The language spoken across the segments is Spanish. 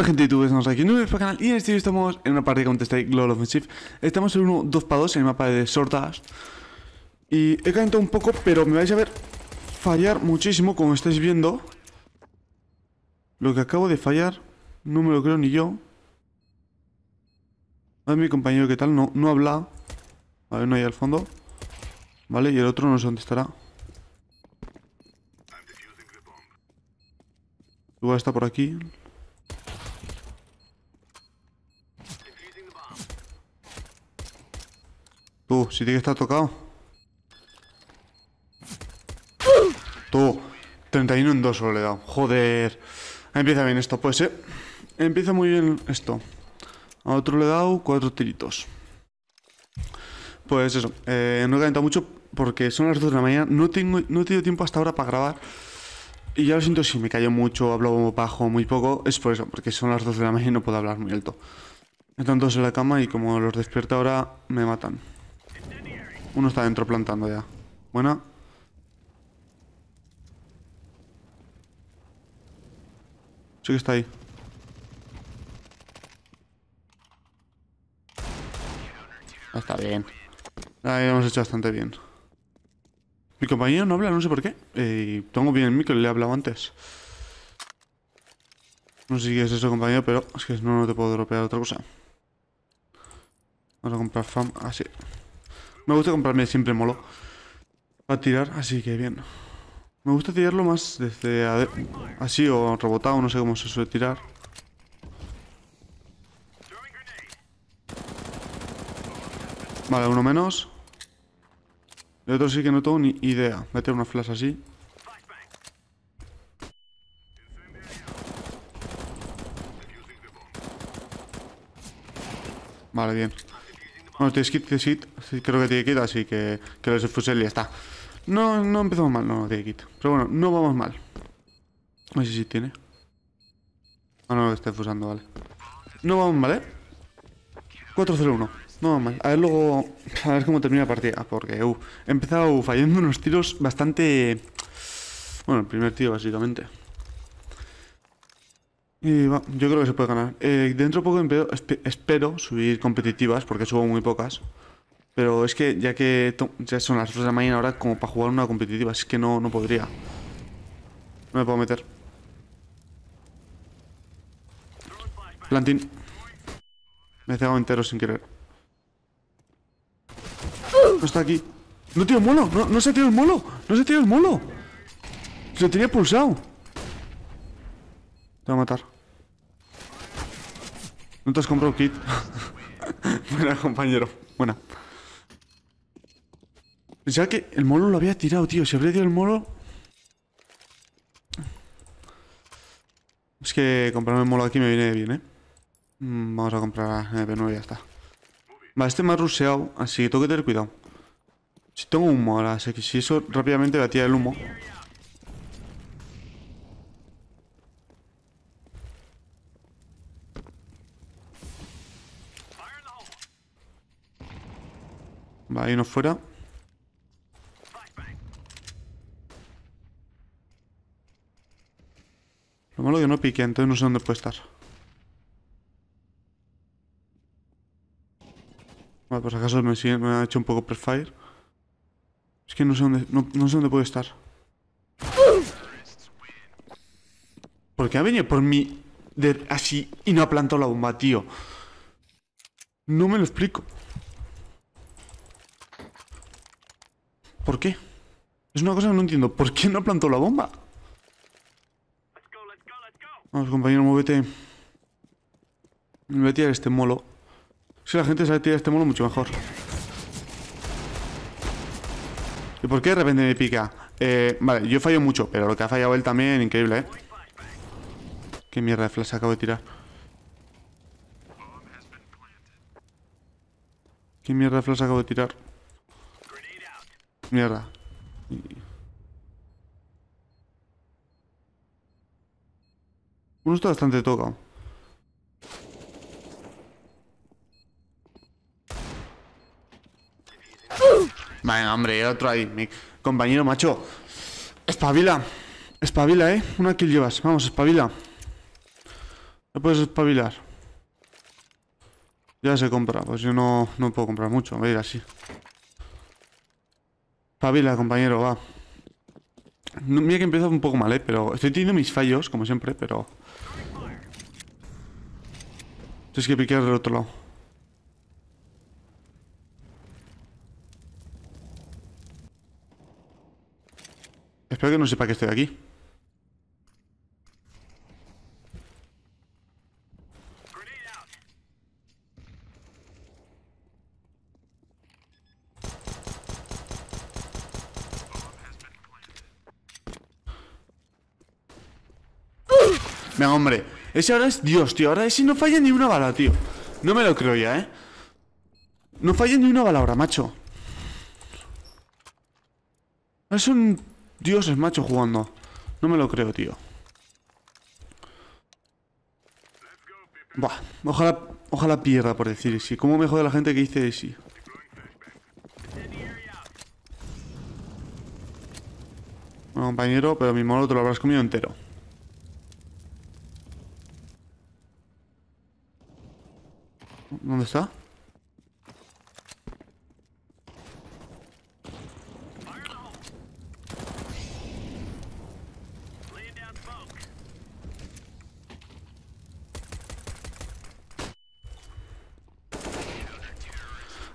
Hola gente de YouTube, estamos aquí en un nuevo canal y en este vídeo estamos en una partida contra Strike Global Offensive Estamos en uno 2 para 2 en el mapa de Sortas Y he calentado un poco, pero me vais a ver fallar muchísimo como estáis viendo Lo que acabo de fallar, no me lo creo ni yo A ver mi compañero qué tal, no, no habla A ver, no hay al fondo Vale, y el otro no sé dónde estará Luego está por aquí Tú, si tiene que estar tocado. Tú, 31 en 2 solo le he dado. Joder. Empieza bien esto, pues, eh. Empieza muy bien esto. A otro le he dado cuatro tiritos. Pues eso, eh, no he calentado mucho porque son las 2 de la mañana. No, tengo, no he tenido tiempo hasta ahora para grabar. Y ya lo siento si me callo mucho, hablo bajo, muy poco. Es por eso, porque son las 2 de la mañana y no puedo hablar muy alto. Están todos en la cama y como los despierto ahora, me matan. Uno está dentro plantando ya. Bueno. Sí que está ahí. Ah, está bien. Ahí hemos hecho bastante bien. Mi compañero no habla, no sé por qué. Eh, tengo bien el micro, le he hablado antes. No sé si es eso, compañero, pero es que no, no te puedo dropear otra cosa. Vamos a comprar fam así. Ah, me gusta comprarme siempre molo. Para tirar, así que bien. Me gusta tirarlo más desde así o rebotado, no sé cómo se suele tirar. Vale, uno menos. El otro sí que no tengo ni idea. Meter una flash así. Vale, bien. Bueno, tienes kit, tienes kit. Creo que tiene kit, así que lo que es fusel y ya está. No, no empezamos mal, no, no tiene kit. Pero bueno, no vamos mal. A ver si tiene. Ah, no, lo está fusando, vale. No vamos mal, ¿eh? 4-0-1. No vamos mal. A ver luego... A ver cómo termina la partida. Ah, porque, uh, he empezado fallando unos tiros bastante... Bueno, el primer tiro, básicamente. Y yo creo que se puede ganar. Eh, dentro poco espero subir competitivas porque subo muy pocas. Pero es que ya que ya son las 2 de la mañana ahora como para jugar una competitiva, es que no, no podría. No me puedo meter. Plantín. Me he cegado entero sin querer. No está aquí. No tiene molo, no, se ha tirado el molo, no se ha tirado el molo. Se lo tenía pulsado. Te va a matar. ¿No te has comprado kit? Buena, compañero. Buena. Pensaba que el molo lo había tirado, tío. Si habría tirado el molo... Es que comprarme el molo aquí me viene bien, ¿eh? Mm, vamos a comprar MP9 y ya está. Va, este me ha ruseado, así que tengo que tener cuidado. Si tengo humo ahora, así que si eso rápidamente tirar el humo... Ahí no fuera. Lo malo que no pique, entonces no sé dónde puede estar. Vale, pues acaso me, ha hecho un poco prefire. Es que no sé dónde, no, sé dónde puede estar. ¿Por qué ha venido por mí así y no ha plantado la bomba, tío? No me lo explico. Es una cosa que no entiendo. ¿Por qué no plantó la bomba? Vamos, compañero, muévete. Me voy a tirar este molo. Si la gente sabe tirar este molo, mucho mejor. ¿Y por qué de repente me pica? Eh, vale, yo fallo mucho, pero lo que ha fallado él también, increíble, ¿eh? Qué mierda de flash acabo de tirar. Qué mierda de flash acabo de tirar. Mierda. bastante toca Venga, hombre, otro ahí. Mi compañero macho. Espabila. Espabila, ¿eh? Una kill llevas. Vamos, espabila. No puedes espabilar. Ya se compra. Pues yo no, no puedo comprar mucho. Voy a ir así. Espabila, compañero, va. No, mira que empiezo un poco mal, ¿eh? Pero estoy teniendo mis fallos, como siempre, pero... Tienes que piquear del otro lado. Espero que no sepa que estoy aquí. Ese ahora es Dios, tío. Ahora ese no falla ni una bala, tío. No me lo creo ya, ¿eh? No falla ni una bala ahora, macho. Es un Dios es macho, jugando. No me lo creo, tío. Buah, ojalá, ojalá pierda por decir sí. ¿Cómo me jode la gente que dice sí? Bueno, compañero, pero mi mono te lo habrás comido entero. ¿Dónde está?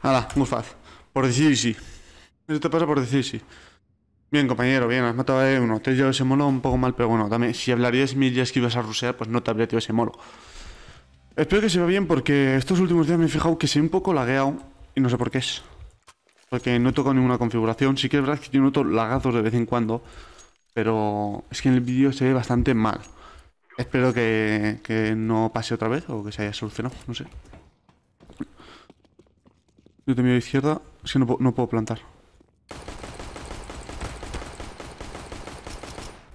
Hala, muy fácil. Por decir sí. Eso te pasa por decir sí. Bien, compañero, bien, has matado a e uno. Te he llevado ese molo un poco mal, pero bueno, también si hablarías mil días que ibas a rusear, pues no te habría tirado ese molo. Espero que se vea bien porque estos últimos días me he fijado que se un poco lagueado y no sé por qué es. Porque no he tocado ninguna configuración. Sí que es verdad que yo otros lagazos de vez en cuando, pero es que en el vídeo se ve bastante mal. Espero que, no pase otra vez o que se haya solucionado, no sé. Yo te miro a izquierda, es que no, no puedo plantar.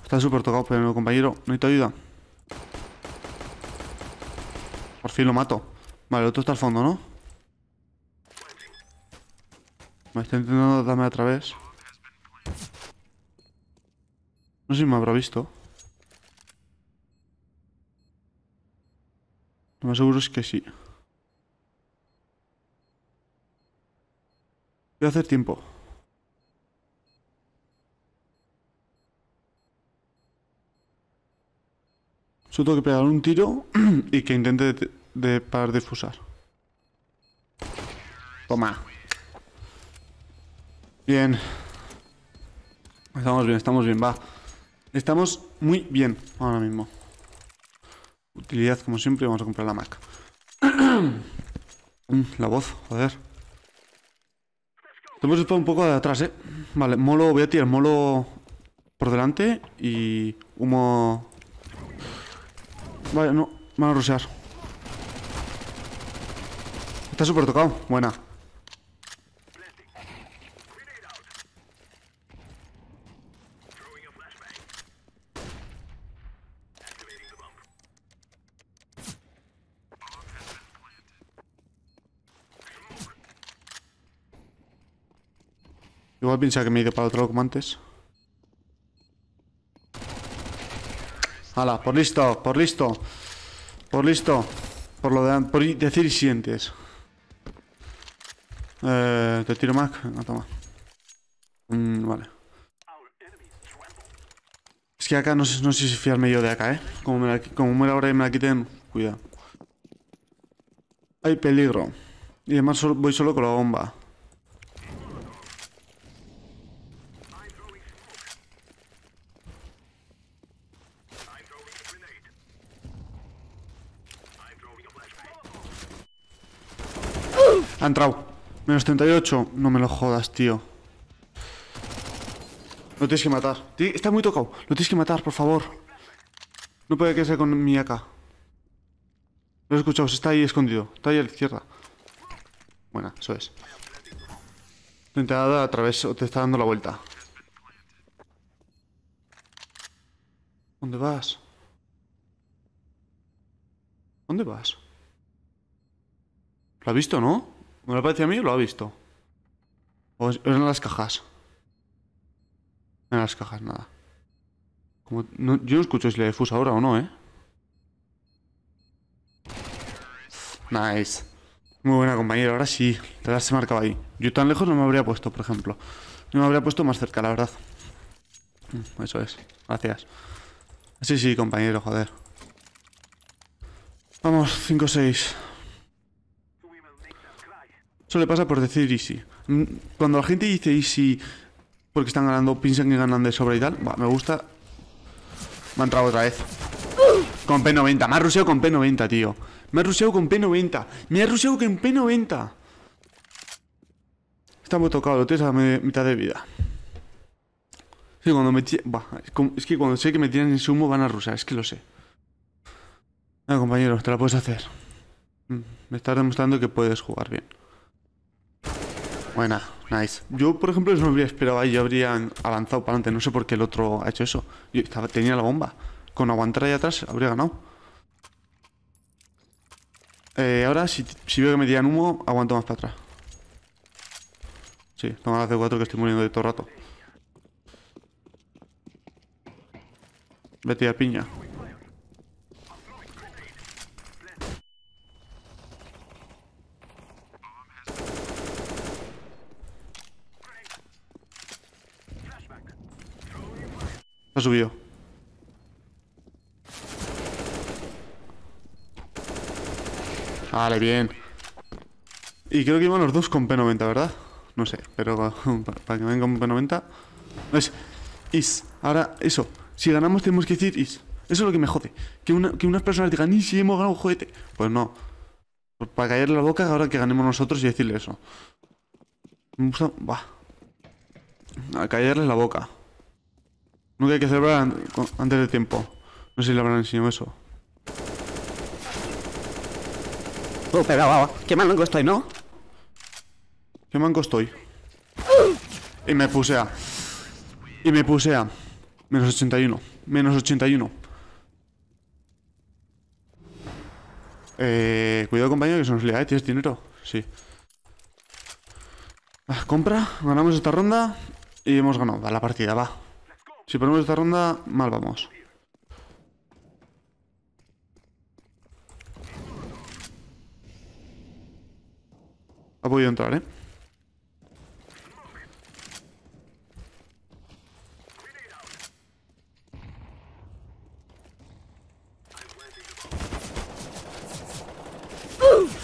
Está súper tocado, pero no, compañero, necesito ayuda. Y lo mato. Vale, el otro está al fondo, ¿no? Me está intentando darme a través. No sé si me habrá visto. Lo más seguro es que sí. Voy a hacer tiempo. Solo tengo que pegar un tiro y que intente de, de difusar. Toma. Bien. Estamos bien, estamos bien, va. Estamos muy bien ahora mismo. Utilidad, como siempre, vamos a comprar la Mac. la voz, joder. Hemos estado un poco de atrás, eh. Vale, molo, voy a tirar molo por delante y humo... Vale, no, van a rusear. Está super tocado. Buena. Igual piensa que me he ido para otro lado como antes. Hala, por listo, por listo. Por listo. Por lo de por decir sientes. Eh, ¿Te tiro más? No, toma. Mm, vale. Es que acá no sé, no sé si fiarme yo de acá, ¿eh? Como me como me ahora y me la quiten, cuidado. Hay peligro. Y además voy solo con la bomba. Ha entrado. Menos 38. No me lo jodas, tío. Lo tienes que matar. Está muy tocado. Lo tienes que matar, por favor. No puede quedarse con mi AK. Lo he escuchado. Está ahí escondido. Está ahí a la izquierda. Buena, eso es. Te a través te está dando la vuelta. ¿Dónde vas? ¿Dónde vas? ¿Lo ha visto, no? ¿Me lo parece a mí o lo ha visto? O en las cajas. En las cajas, nada. yo no escucho si le defusa ahora o no, ¿eh? Nice. Muy buena compañero, ahora sí. Te las se marcaba ahí. Yo tan lejos no me habría puesto, por ejemplo. No me habría puesto más cerca, la verdad. Mm, eso es. Gracias. Sí, sí, compañero, joder. Vamos, 5-6. Eso le pasa por decir easy. Mm, cuando la gente dice easy porque están ganando, piensan que ganan de sobra y tal. me gusta. Me ha entrado otra vez. Con P90. Me ha ruseado con P90, tío. Me ha ruseado con P90. Me ha ruseado con P90. Estamos tocados tocado. Lo a mitad de vida. Sí, cuando es que cuando sé que me tiran en sumo van a rusar. Es que lo sé. Ah, compañero. Te la puedes hacer. Mm, me estás demostrando que puedes jugar bien. Buena, nice. Yo, por ejemplo, eso me habría esperado ahí. Yo habría avanzado para adelante. No sé por qué el otro ha hecho eso. Yo estaba, tenía la bomba. Con aguantar ahí atrás habría ganado. Eh, ahora, si, veo que me tiran humo, aguanto más para atrás. Sí, toma la C4 que estoy muriendo de todo rato. Vete a piña. Ha subido. Vale, bien. Y creo que iban los dos con P90, ¿verdad? No sé, pero para, que venga con P90... Es is. Ahora, eso. Si ganamos tenemos que decir is. Eso es lo que me jode. Que, una, que unas personas digan, y si hemos ganado, jodete. Pues no. Pues para callarle la boca ahora que ganemos nosotros y decirle eso. Me gusta... Va. A callarle la boca. Nunca hay que celebrar antes de tiempo. No sé si le habrán enseñado eso. Oh, pero va, oh, Qué manco estoy, ¿no? Qué manco estoy. Y me puse a. Y me puse a. Menos 81. Menos 81. Eh, cuidado, compañero, que se nos lea ¿eh? ¿Tienes dinero? Sí. Ah, compra, ganamos esta ronda y hemos ganado. va la partida, va. Si ponemos esta ronda, mal vamos. Ha podido entrar, ¿eh?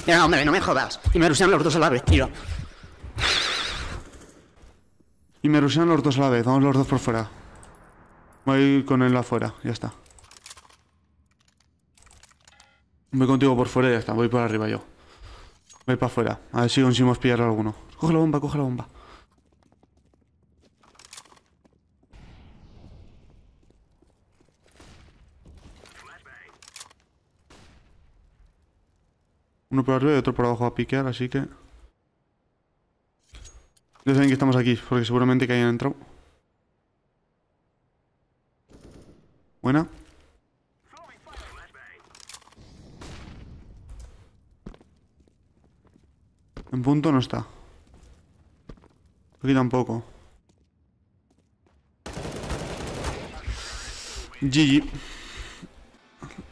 Mira, hombre, no me jodas. Y me rusean los dos a la vez, tío. Y me rusean los dos a la vez. Vamos los dos por fuera. Voy con él afuera, ya está. Voy contigo por fuera y ya está. Voy por arriba yo. Voy para afuera. A ver si conseguimos pillar a alguno. Coge la bomba, coge la bomba. Uno por arriba y otro por abajo a piquear, así que... Ya saben que estamos aquí, porque seguramente que hayan entrado. no está. Aquí tampoco. GG.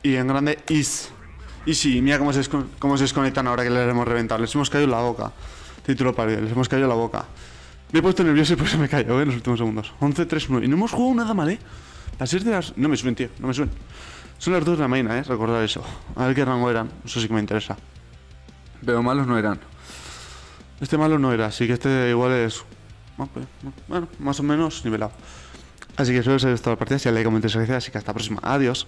Y en grande is. Y sí, mira cómo se, cómo se desconectan ahora que les hemos reventado. Les hemos caído la boca. Título parido, les hemos caído la boca. Me he puesto nervioso y por eso me he caído en ¿eh? los últimos segundos. 11-3-9. Y no hemos jugado nada mal, ¿eh? Las 6 de las... No me suben, tío. No me suben. Son las 2 de la mañana, ¿eh? Recordad eso. A ver qué rango eran. Eso sí que me interesa. Pero malos no eran. Este malo no era, así que este igual es. Pues, bueno, más o menos nivelado. Así que espero que os haya gustado la partida. Si ya le comenté, así que hasta la próxima. Adiós.